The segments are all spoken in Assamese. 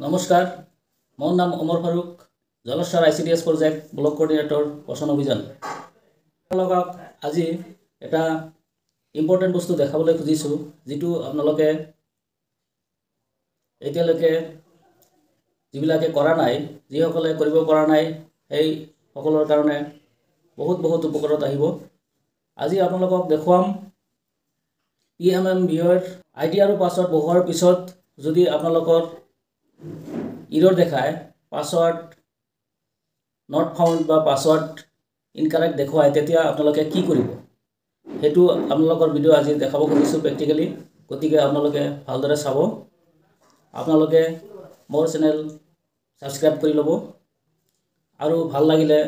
নমস্কাৰ মোৰ নাম অমৰ ফাৰুক জলস্বৰ I C D S project block coordinator পচন অভিযান আপোনালোকক আজি এটা ইম্পৰ্টেণ্ট বস্তু দেখাবলৈ খুজিছোঁ যিটো আপোনালোকে এতিয়ালৈকে যিবিলাকে কৰা নাই যিসকলে কৰিব পৰা নাই সেইসকলৰ কাৰণে বহুত বহুত উপকাৰত আহিব আজি আপোনালোকক দেখুৱাম পি এম এম বি অ'ৰ আই টি আৰু পাছত বহোৱাৰ পিছত যদি আপোনালোকৰ ইৰৰ দেখায় পাছৱৰ্ড নট ফাউণ্ড বা পাছৱৰ্ড ইনকাৰেক্ট দেখুৱায় তেতিয়া আপোনালোকে কি কৰিব সেইটো আপোনালোকৰ ভিডিঅ' আজি দেখাব খুজিছোঁ প্ৰেক্টিকেলি গতিকে আপোনালোকে ভালদৰে চাব আপোনালোকে মোৰ চেনেল ছাবস্ক্ৰাইব কৰি ল'ব আৰু ভাল লাগিলে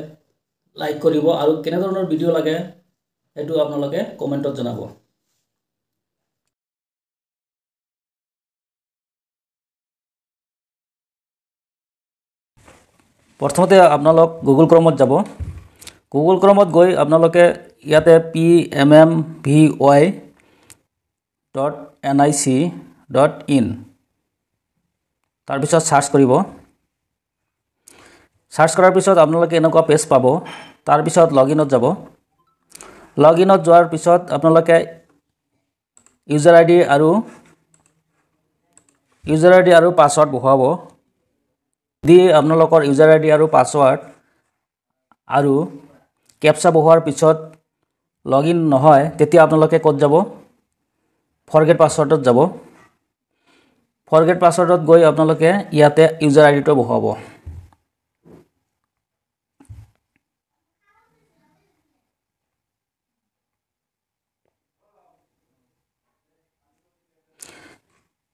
লাইক কৰিব আৰু কেনেধৰণৰ ভিডিঅ' লাগে সেইটো আপোনালোকে কমেণ্টত জনাব প্ৰথমতে আপোনালোক গুগল ক্ৰমত যাব গুগল ক্ৰমত গৈ আপোনালোকে ইয়াতে P M M V Y dot N I C dot in তাৰপিছত চাৰ্চ কৰিব চাৰ্চ কৰাৰ পিছত আপোনালোকে এনেকুৱা পেজ পাব তাৰপিছত লগ ইনত যাব লগ ইনত যোৱাৰ পিছত আপোনালোকে ইউজাৰ আই ডি আৰু ইউজাৰ আই ডি আৰু পাছৱৰ্ড বহুৱাব যদি আপোনালোকৰ ইউজাৰ আইডি আৰু পাছৱৰ্ড আৰু কেপচা বহোৱাৰ পিছত লগ ইন নহয় তেতিয়া আপোনালোকে ক'ত যাব ফৰগেট পাছৱৰ্ডত যাব ফৰগেট পাছৱৰ্ডত গৈ আপোনালোকে ইয়াতে ইউজাৰ আইডিটো ডিটো বহুৱাব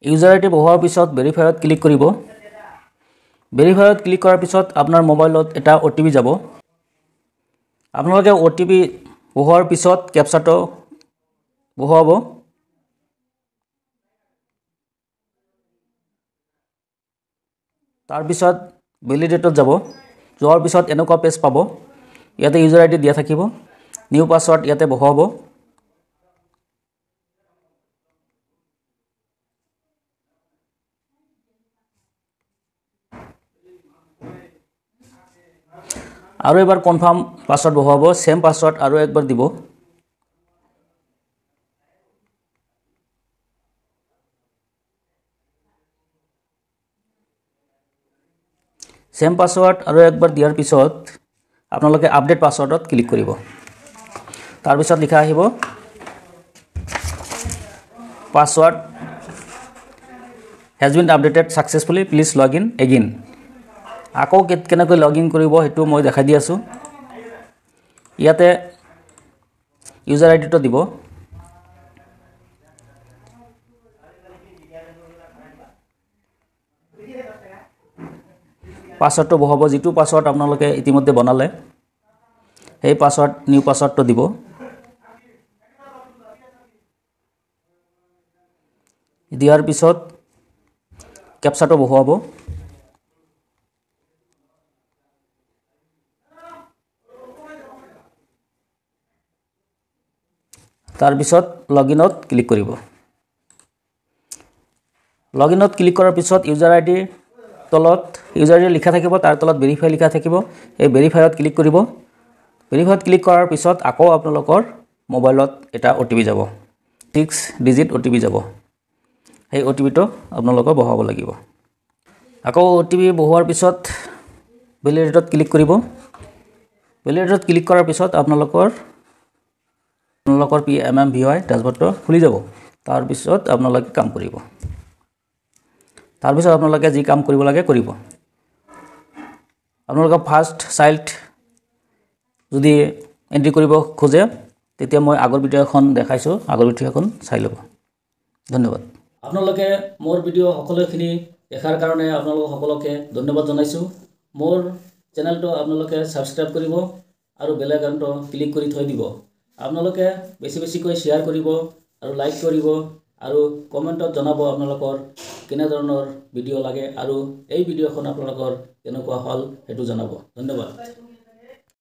ইউজাৰ আইডি বহোৱাৰ পিছত ভেৰিফাইত ক্লিক কৰিব ভেৰিফাইত ক্লিক কৰাৰ পিছত আপোনাৰ মোবাইলত এটা অ' টি পি যাব আপোনালোকে অ' টি পি পোহোৱাৰ পিছত কেপচাটো পোহোৱাব তাৰপিছত ভেলিডেটত যাব যোৱাৰ পিছত এনেকুৱা পেজ পাব ইয়াতে ইউজাৰ আই ডি দিয়া থাকিব নিউ পাছৱৰ্ড ইয়াতে বহুৱাব আৰু এবাৰ কনফাৰ্ম পাছৱৰ্ড বহুৱাব ছেম পাছৱৰ্ড আৰু একবাৰ দিব ছেম পাছৱৰ্ড আৰু একবাৰ দিয়াৰ পিছত আপোনালোকে আপডেট পাছৱৰ্ডত ক্লিক কৰিব তাৰপিছত লিখা আহিব password has been updated successfully please log in again আকৌ কেনেকৈ লগ ইন কৰিব সেইটো মই দেখাই দি আছোঁ ইয়াতে ইউজাৰ আইডিটো দিব পাছৱৰ্ডটো বহাব যিটো পাছৱৰ্ড আপোনালোকে ইতিমধ্যে বনালে সেই পাছৱৰ্ড নিউ পাছৱৰ্ডটো দিব দিয়াৰ পিছত কেপচাটো বহুৱাব তাৰপিছত লগইনত ক্লিক কৰিব লগইনত ক্লিক কৰাৰ পিছত ইউজাৰ আই ডিৰ তলত ইউজাৰ আইডি লিখা থাকিব তাৰ তলত ভেৰিফাই লিখা থাকিব এই ভেৰিফাইত ক্লিক কৰিব ভেৰিফাইত ক্লিক কৰাৰ পিছত আকৌ আপোনালোকৰ মোবাইলত এটা অ' টি পি যাব six digit O' T P যাব সেই অ' টি পিটো আপোনালোকৰ বহাব লাগিব আকৌ অ' টি পি বহোৱাৰ পিছত ভেলিডেটত ক্লিক কৰিব ভেলিডেটত ক্লিক কৰাৰ পিছত আপোনালোকৰ আপোনালোকৰ P M M V Y ডেছবৰ্ডটো খুলি যাব তাৰপিছত আপোনালোকে কাম কৰিব তাৰপিছত আপোনালোকে যি কাম কৰিব লাগে কৰিব আপোনালোকে ফাৰ্ষ্ট চাইল্ড যদি এণ্ট্ৰি কৰিব খোজে তেতিয়া মই আগৰ ভিডিঅ' এখন দেখাইছোঁ আগৰ ভিডিঅ' এখন চাই ল'ব ধন্যবাদ আপোনালোকে মোৰ ভিডিঅ' সকলোখিনি দেখাৰ কাৰণে আপোনালোক সকলোকে ধন্যবাদ জনাইছোঁ মোৰ চেনেলটো আপোনালোকে ছাবস্ক্ৰাইব কৰিব আৰু বেলেগ আনটো ক্লিক কৰি থৈ দিব আপোনালোকে বেছি বেছিকৈ শ্বেয়াৰ কৰিব আৰু লাইক কৰিব আৰু কমেণ্টত জনাব আপোনালোকৰ কেনেধৰণৰ ভিডিঅ' লাগে আৰু এই ভিডিঅ'খন আপোনালোকৰ কেনেকুৱা হ'ল সেইটো জনাব ধন্যবাদ